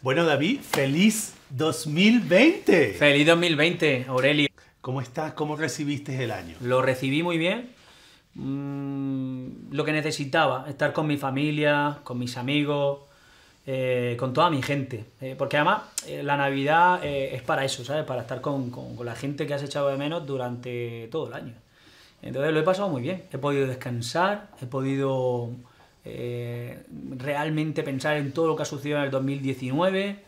Bueno, David, feliz 2020. Feliz 2020, Aurelio. ¿Cómo estás? ¿Cómo recibiste el año? Lo recibí muy bien. Mm, lo que necesitaba, estar con mi familia, con mis amigos, eh, con toda mi gente. Eh, porque además eh, la Navidad es para eso, ¿sabes? Para estar con la gente que has echado de menos durante todo el año. Entonces lo he pasado muy bien. He podido descansar, he podido eh, realmente pensar en todo lo que ha sucedido en el 2019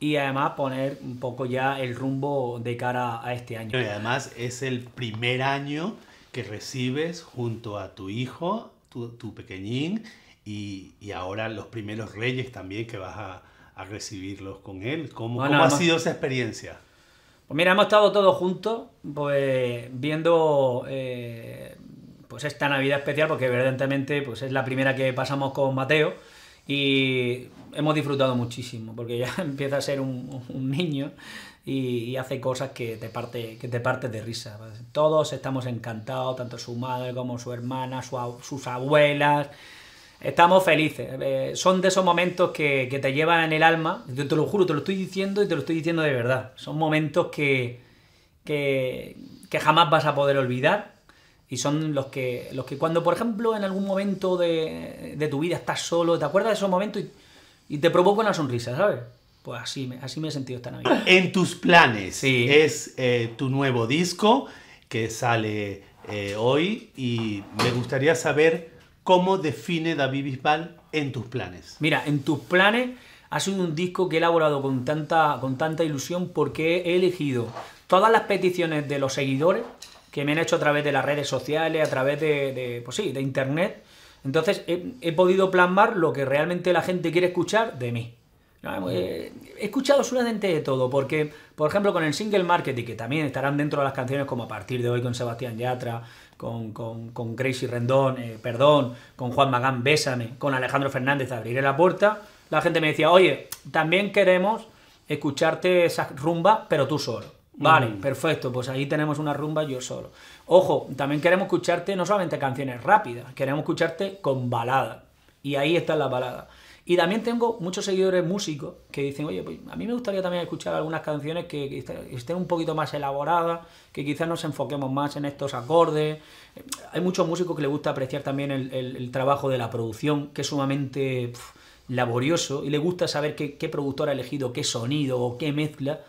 y además poner un poco ya el rumbo de cara a este año. Y además es el primer año que recibes junto a tu hijo, tu, pequeñín, y, ahora los primeros reyes también que vas a, recibirlos con él. ¿Cómo, ha sido esa experiencia? Pues mira, hemos estado todos juntos, pues viendo eh, pues esta Navidad especial, porque evidentemente pues es la primera que pasamos con Mateo y hemos disfrutado muchísimo, porque ya empieza a ser un, niño y, hace cosas que te, parte, que te de risa. Todos estamos encantados, tanto su madre como su hermana, sus abuelas. Estamos felices. Eh, son de esos momentos que, te llevan en el alma. Yo te lo juro, te lo estoy diciendo y te lo estoy diciendo de verdad. Son momentos que, que jamás vas a poder olvidar y son los que, los que cuando, por ejemplo, en algún momento de, de tu vida estás solo, te acuerdas de esos momentos y, te provoca una sonrisa, ¿sabes? Pues así me, así me he sentido esta Navidad. En tus planes sí. es eh, tu nuevo disco que sale eh, hoy y me gustaría saber cómo define David Bisbal en tus planes. Mira, en tus planes ha sido un disco que he elaborado con tanta, con tanta ilusión porque he elegido todas las peticiones de los seguidores que me han hecho a través de las redes sociales, a través de, pues sí, de internet. Entonces he, podido plasmar lo que realmente la gente quiere escuchar de mí. Eh, he escuchado solamente de todo, porque, por ejemplo, con el single marketing, que también estarán dentro de las canciones como a partir de hoy con Sebastián Yatra, con, con, Gracie Rendón, eh, perdón, con Juan Magán Bésame, con Alejandro Fernández, abriré la puerta, la gente me decía, oye, también queremos escucharte esa rumba, pero tú solo. Vale, mm. perfecto, pues ahí tenemos una rumba yo solo. Ojo, también queremos escucharte no solamente canciones rápidas, queremos escucharte con balada. Y ahí está la balada Y también tengo muchos seguidores músicos que dicen, oye, pues a mí me gustaría también escuchar algunas canciones que, estén un poquito más elaboradas, que quizás nos enfoquemos más en estos acordes. Hay muchos músicos que les gusta apreciar también el, trabajo de la producción, que es sumamente laborioso, y le gusta saber qué productor ha elegido qué sonido o qué mezcla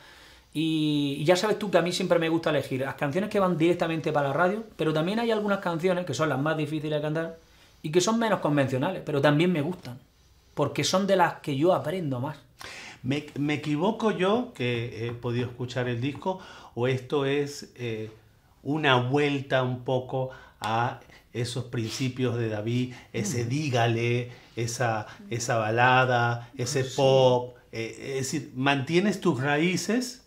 y ya sabes tú que a mí siempre me gusta elegir las canciones que van directamente para la radio, pero también hay algunas canciones que son las más difíciles de cantar y que son menos convencionales, pero también me gustan, porque son de las que yo aprendo más. ¿Me, equivoco yo que he podido escuchar el disco o esto es eh, una vuelta un poco a esos principios de David, ese mm. dígale, esa, balada, ese pop? Eh, es decir, mantienes tus raíces,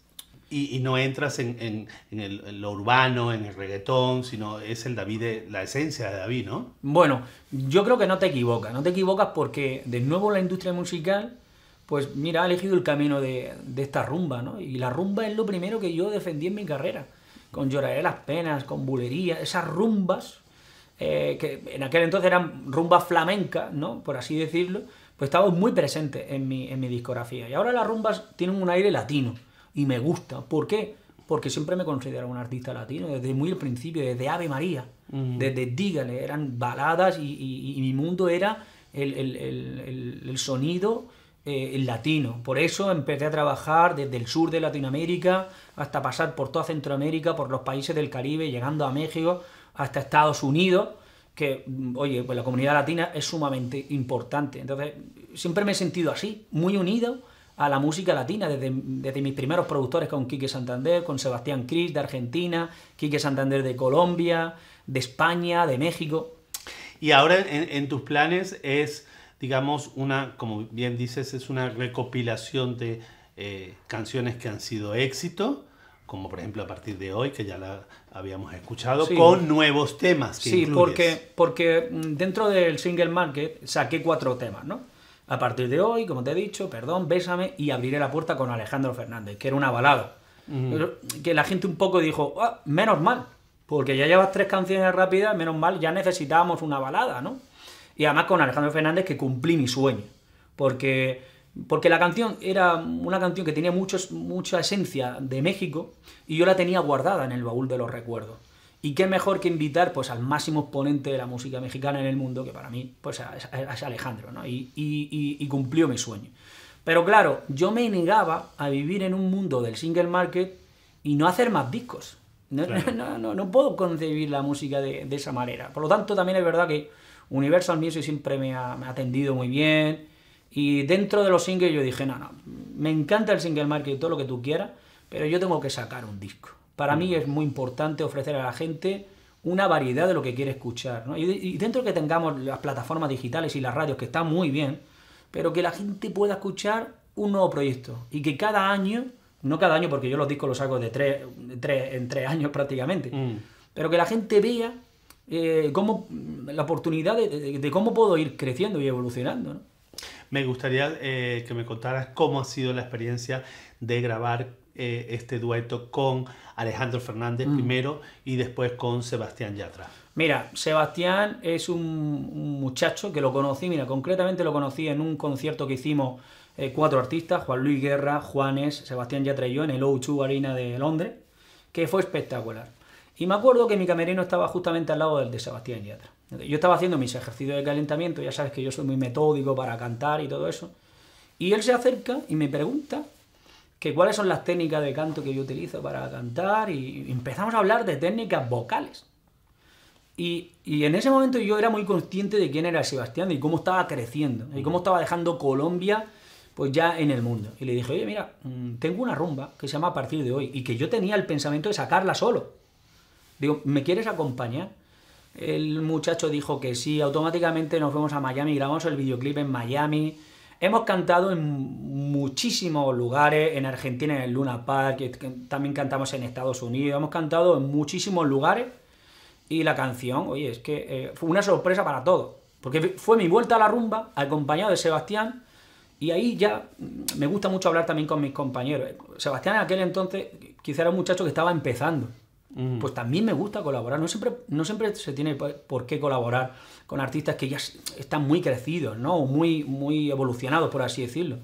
y, no entras en, el, lo urbano, en el reggaetón, sino es el David, la esencia de David, ¿no? Bueno, yo creo que no te equivocas, no te equivocas porque de nuevo la industria musical, pues mira, ha elegido el camino de, de esta rumba, ¿no? Y la rumba es lo primero que yo defendí en mi carrera, con Lloraré las penas, con bulería, esas rumbas eh, que en aquel entonces eran rumbas flamencas, ¿no? Por así decirlo, pues estaban muy presentes en mi, en mi discografía. Y ahora las rumbas tienen un aire latino y me gusta. ¿Por qué? Porque siempre me considero un artista latino, desde muy el principio, desde Ave María, desde Dígale, eran baladas y, mi mundo era el, sonido eh, el latino. Por eso empecé a trabajar desde el sur de Latinoamérica hasta pasar por toda Centroamérica, por los países del Caribe, llegando a México, hasta Estados Unidos, que, mm, oye, pues la comunidad latina es sumamente importante. Entonces, siempre me he sentido así, muy unido a la música latina, desde, desde, mis primeros productores con Quique Santander, con Sebastián Cris de Argentina, Quique Santander de Colombia, de España, de México. Y ahora en, tus planes es, digamos, una, como bien dices, es una recopilación de eh, canciones que han sido éxito, como por ejemplo a partir de hoy, que ya la habíamos escuchado, con nuevos temas. sí, porque, porque mm, dentro del single market saqué cuatro temas, ¿no? A partir de hoy, como te he dicho, perdón, bésame y abriré la puerta con Alejandro Fernández, que era una balada. Que la gente un poco dijo, ah, menos mal, porque ya llevas tres canciones rápidas, menos mal, ya necesitábamos una balada, ¿no? Y además con Alejandro Fernández que cumplí mi sueño, porque porque la canción era una canción que tenía mucha esencia de México y yo la tenía guardada en el baúl de los recuerdos. Y qué mejor que invitar pues, al máximo exponente de la música mexicana en el mundo, que para mí pues, es Alejandro, ¿no? y, cumplió mi sueño. Pero claro, yo me negaba a vivir en un mundo del single market y no hacer más discos. No, puedo concebir la música de, esa manera. Por lo tanto, también es verdad que Universal Music siempre me ha, me ha atendido muy bien. Y dentro de los singles yo dije, no, no, me encanta el single market y todo lo que tú quieras, pero yo tengo que sacar un disco. Para mí es muy importante ofrecer a la gente una variedad de lo que quiere escuchar. Y, y, dentro que tengamos las plataformas digitales y las radios, que están muy bien, pero que la gente pueda escuchar un nuevo proyecto y que cada año, no cada año porque yo los discos los hago de tres, en tres años prácticamente, mm. pero que la gente vea eh, la oportunidad de, cómo puedo ir creciendo y evolucionando. Me gustaría eh, que me contaras cómo ha sido la experiencia de grabar eh, este dueto con Alejandro Fernández mm. primero y después con Sebastián Yatra. Mira, Sebastián es un, muchacho que lo conocí, mira, concretamente lo conocí en un concierto que hicimos eh, cuatro artistas, Juan Luis Guerra, Juanes, Sebastián Yatra y yo, en el O2 Arena de Londres, que fue espectacular. Y me acuerdo que mi camerino estaba justamente al lado del de Sebastián Yatra. Yo estaba haciendo mis ejercicios de calentamiento, ya sabes que yo soy muy metódico para cantar y todo eso. Y él se acerca y me pregunta que cuáles son las técnicas de canto que yo utilizo para cantar y empezamos a hablar de técnicas vocales. Y, y, en ese momento yo era muy consciente de quién era Sebastián y cómo estaba creciendo y cómo estaba dejando Colombia pues ya en el mundo. Y le dije, oye, mira, mm, tengo una rumba que se llama A partir de hoy y que yo tenía el pensamiento de sacarla solo. Digo, ¿me quieres acompañar? El muchacho dijo que sí, automáticamente nos fuimos a Miami, grabamos el videoclip en Miami, Hemos cantado en muchísimos lugares, en Argentina, en el Luna Park, también cantamos en Estados Unidos, hemos cantado en muchísimos lugares y la canción, oye, es que eh, fue una sorpresa para todos, porque fue mi vuelta a la rumba acompañado de Sebastián y ahí ya me gusta mucho hablar también con mis compañeros. Sebastián en aquel entonces quizá era un muchacho que estaba empezando pues también me gusta colaborar. No siempre, no siempre se tiene por qué colaborar con artistas que ya están muy crecidos, ¿no? muy, muy evolucionados, por así decirlo.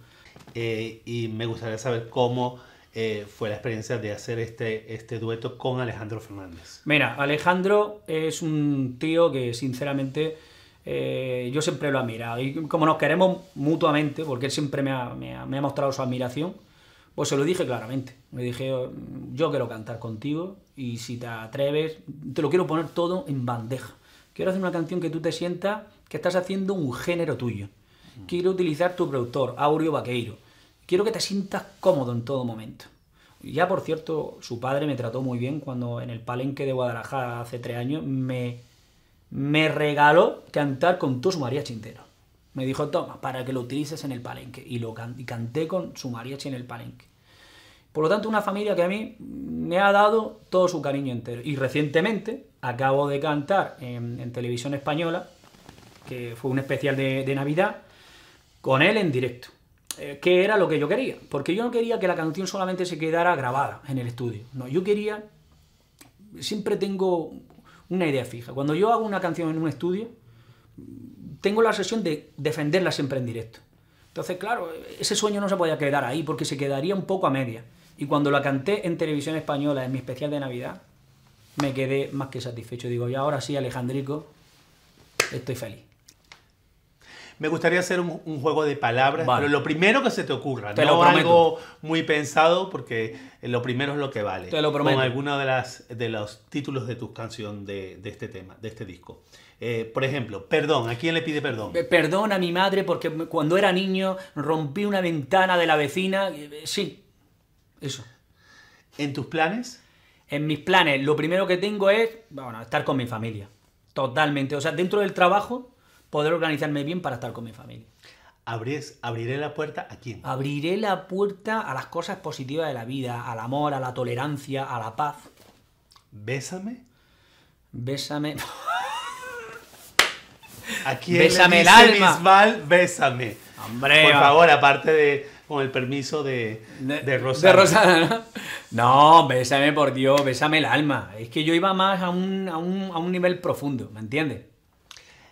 Eh, y me gustaría saber cómo eh, fue la experiencia de hacer este, este, dueto con Alejandro Fernández. Mira, Alejandro es un tío que sinceramente eh, yo siempre lo he admirado. Y como nos queremos mutuamente, porque él siempre me ha mostrado su admiración, pues se lo dije claramente. Me dije, yo quiero cantar contigo y si te atreves, te lo quiero poner todo en bandeja. Quiero hacer una canción que tú te sientas que estás haciendo un género tuyo. Quiero utilizar tu productor, Aureo Vaqueiro. Quiero que te sientas cómodo en todo momento. Ya, por cierto, su padre me trató muy bien cuando en el palenque de Guadalajara hace tres años me, me regaló cantar con tu su mariachi entero. Me dijo, toma, para que lo utilices en el palenque. Y, lo canté con su mariachi en el palenque. Por lo tanto, una familia que a mí me ha dado todo su cariño entero. Y recientemente acabo de cantar en, televisión española, que fue un especial de, de Navidad, con él en directo eh, que era lo que yo quería, porque yo no quería que la canción solamente se quedara grabada en el estudio. No, yo quería siempre tengo una idea fija. Cuando yo hago una canción en un estudio, tengo la obsesión de defenderla siempre en directo. Entonces, claro, ese sueño no se podía quedar ahí porque se quedaría un poco a media. Y cuando la canté en televisión española, en mi especial de Navidad, me quedé más que satisfecho. Digo, y ahora sí, Alejandrico, estoy feliz. Me gustaría hacer un, juego de palabras, pero lo primero que se te ocurra, no algo muy pensado, porque lo primero es lo que vale. Te lo prometo. Con alguno de, de los títulos de tus canciones de, este tema, de este disco. Eh, por ejemplo, perdón, ¿a quién le pide perdón? Perdón a mi madre porque cuando era niño rompí una ventana de la vecina. Eh, sí, eso. ¿En tus planes? En mis planes, lo primero que tengo es, bueno, estar con mi familia. Totalmente. O sea, dentro del trabajo, poder organizarme bien para estar con mi familia. ¿Abriré la puerta a quién? Abriré la puerta a las cosas positivas de la vida, al amor, a la tolerancia, a la paz. ¿Bésame? Bésame. ¿A quién bésame el alma. bésame. Hombre. Por favor, aparte de con el permiso de, de, Rosana. ¿no? bésame por Dios, bésame el alma. Es que yo iba más a un, nivel profundo, ¿me entiendes?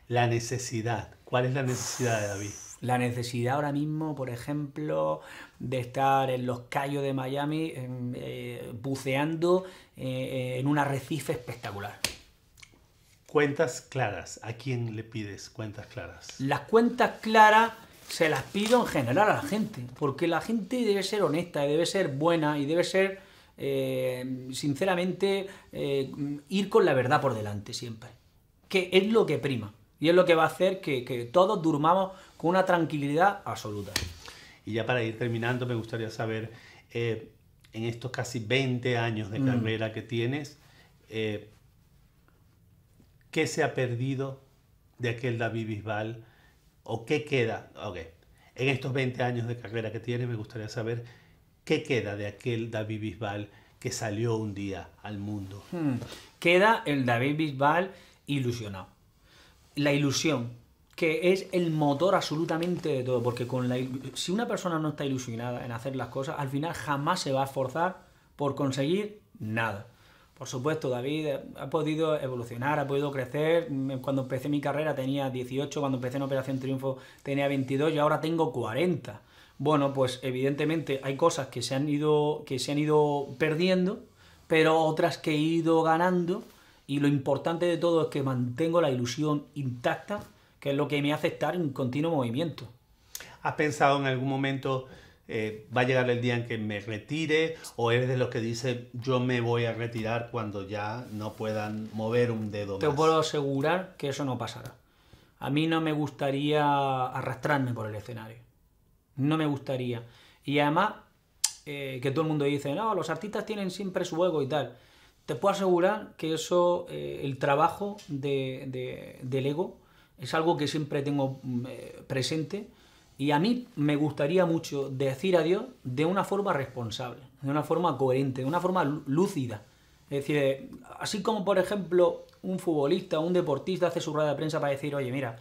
La necesidad. ¿Cuál es la necesidad de David? La necesidad ahora mismo, por ejemplo, de estar en los callos de Miami eh, buceando eh, en un arrecife espectacular. Cuentas claras. ¿A quién le pides cuentas claras? Las cuentas claras se las pido en general a la gente, porque la gente debe ser honesta, y debe ser buena y debe ser, eh, sinceramente, eh, ir con la verdad por delante siempre, que es lo que prima y es lo que va a hacer que, todos durmamos con una tranquilidad absoluta. Y ya para ir terminando, me gustaría saber, eh, en estos casi 20 años de mm. carrera que tienes, ¿qué se ha perdido de aquel David Bisbal? ¿O qué queda? Ok, en estos 20 años de carrera que tiene, me gustaría saber qué queda de aquel David Bisbal que salió un día al mundo. Hmm. Queda el David Bisbal ilusionado. La ilusión, que es el motor absolutamente de todo, porque con si una persona no está ilusionada en hacer las cosas, al final jamás se va a esforzar por conseguir nada. Por supuesto, David eh, ha podido evolucionar, ha podido crecer. Mm, eh, cuando empecé mi carrera tenía 18, cuando empecé en Operación Triunfo tenía 22 y ahora tengo 40. Bueno, pues evidentemente hay cosas que se han ido, que se han ido perdiendo, pero otras que he ido ganando y lo importante de todo es que mantengo la ilusión intacta, que es lo que me hace estar en continuo movimiento. ¿Has pensado en algún momento eh, va a llegar el día en que me retire o eres de los que dice yo me voy a retirar cuando ya no puedan mover un dedo. Te puedo asegurar que eso no pasará. A mí no me gustaría arrastrarme por el escenario. No me gustaría. Y además, eh, que todo el mundo dice, no, los artistas tienen siempre su ego y tal. Te puedo asegurar que eso, eh, el trabajo de, de, del ego, es algo que siempre tengo mm, presente y a mí me gustaría mucho decir adiós de una forma responsable, de una forma coherente, de una forma lúcida. Es decir, así como por ejemplo un futbolista, un deportista hace su rueda de prensa para decir, oye, mira,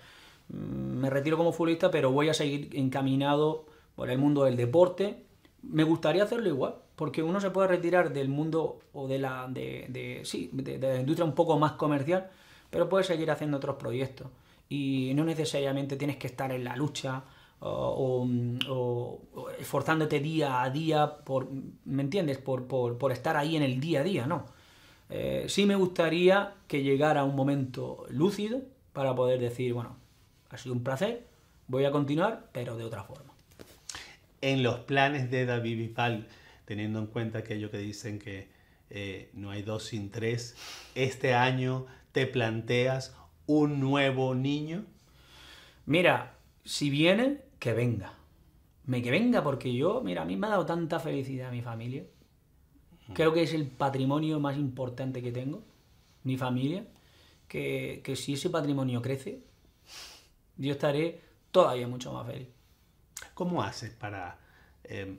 mm, me retiro como futbolista, pero voy a seguir encaminado por el mundo del deporte. Me gustaría hacerlo igual, porque uno se puede retirar del mundo o de la, de, sí, la industria un poco más comercial, pero puede seguir haciendo otros proyectos. Y no necesariamente tienes que estar en la lucha o, esforzándote día a día por, ¿me entiendes? Por, estar ahí en el día a día, no. Eh, sí me gustaría que llegara un momento lúcido para poder decir, bueno, ha sido un placer, voy a continuar, pero de otra forma. En los planes de David Vival, teniendo en cuenta aquello que dicen que eh, no hay dos sin tres, este año te planteas un nuevo niño? Mira, si viene, que venga. Me que venga, porque yo, mira, a mí me ha dado tanta felicidad a mi familia. Creo que es el patrimonio más importante que tengo, mi familia. Que, si ese patrimonio crece, yo estaré todavía mucho más feliz. ¿Cómo haces para em,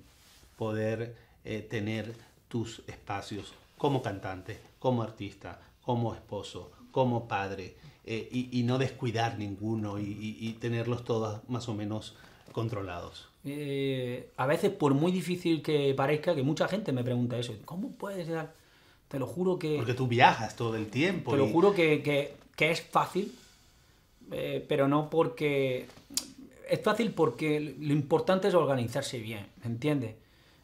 poder eh, tener tus espacios como cantante, como artista, como esposo, como padre? Eh, y, no descuidar ninguno y, tenerlos todos más o menos controlados. Eh, a veces, por muy difícil que parezca, que mucha gente me pregunta eso, ¿cómo puedes dar? Te lo juro que... Porque tú viajas todo el tiempo. Te lo juro que, que, es fácil, eh, pero no porque... Es fácil porque lo importante es organizarse bien, ¿entiendes?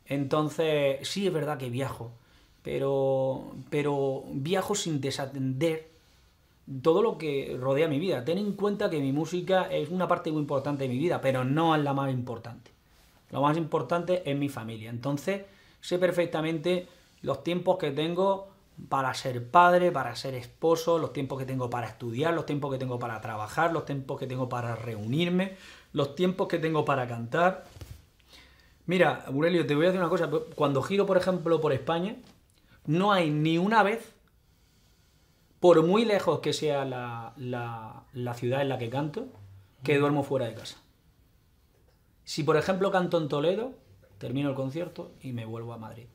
Entonces, sí es verdad que viajo, pero, pero viajo sin desatender todo lo que rodea mi vida. Ten en cuenta que mi música es una parte muy importante de mi vida, pero no es la más importante. Lo más importante es mi familia. Entonces, sé perfectamente los tiempos que tengo para ser padre, para ser esposo, los tiempos que tengo para estudiar, los tiempos que tengo para trabajar, los tiempos que tengo para reunirme, los tiempos que tengo para cantar. Mira, Aurelio, te voy a decir una cosa. Cuando giro, por ejemplo, por España, no hay ni una vez por muy lejos que sea la, ciudad en la que canto, que duermo fuera de casa. Si, por ejemplo, canto en Toledo, termino el concierto y me vuelvo a Madrid.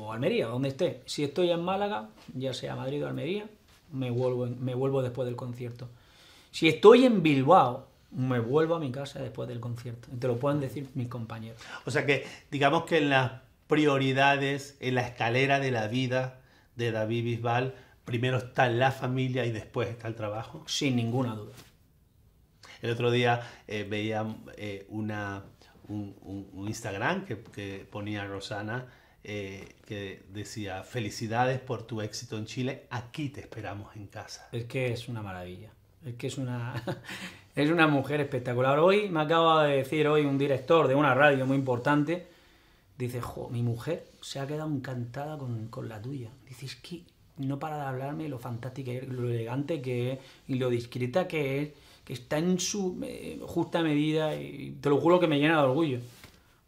O Almería, donde esté. Si estoy en Málaga, ya sea Madrid o Almería, me vuelvo, me vuelvo después del concierto. Si estoy en Bilbao, me vuelvo a mi casa después del concierto. Te lo pueden decir mis compañeros. O sea que, digamos que en las prioridades, en la escalera de la vida de David Bisbal, primero está la familia y después está el trabajo? Sin ninguna duda. El otro día eh, veía eh, una, un, Instagram que, ponía Rosana eh, que decía, felicidades por tu éxito en Chile, aquí te esperamos en casa. Es que es una maravilla, es que es una, es una mujer espectacular. Hoy me acaba de decir hoy un director de una radio muy importante, dice, mi mujer se ha quedado encantada con, con la tuya. Dice, es que no para de hablarme lo fantástica que lo elegante que es y lo discreta que es, que está en su eh, justa medida y te lo juro que me llena de orgullo.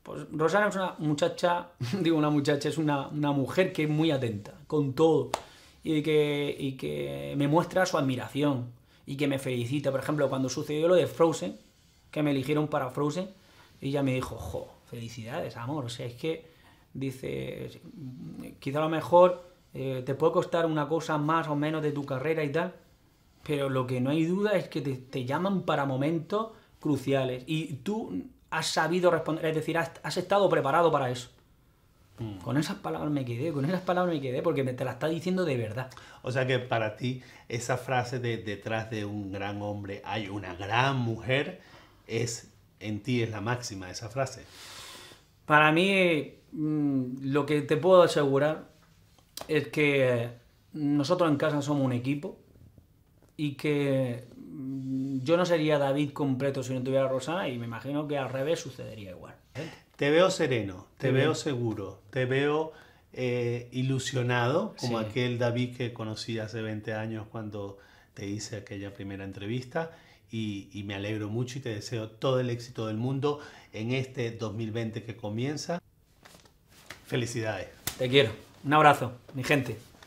Pues Rosana es una muchacha, digo una muchacha, es una, mujer que es muy atenta con todo y que, y que me muestra su admiración y que me felicita. Por ejemplo, cuando sucedió lo de Frozen, que me eligieron para Frozen, ella me dijo, jo, felicidades, amor, o sea, es que dice, quizá a lo mejor eh, te puede costar una cosa más o menos de tu carrera y tal, pero lo que no hay duda es que te, llaman para momentos cruciales y tú has sabido responder, es decir, has, estado preparado para eso. Mm. Con esas palabras me quedé, con esas palabras me quedé porque me, te la está diciendo de verdad. O sea que para ti esa frase de detrás de un gran hombre hay una gran mujer es en ti es la máxima esa frase. Para mí, mm, lo que te puedo asegurar es que nosotros en casa somos un equipo y que mm, yo no sería David completo si no tuviera a Rosana y me imagino que al revés sucedería igual. Te veo sereno, te, veo, seguro, te veo eh, ilusionado, como aquel David que conocí hace 20 años cuando te hice aquella primera entrevista. y, me alegro mucho y te deseo todo el éxito del mundo en este 2020 que comienza. Felicidades. Te quiero. Un abrazo, mi gente.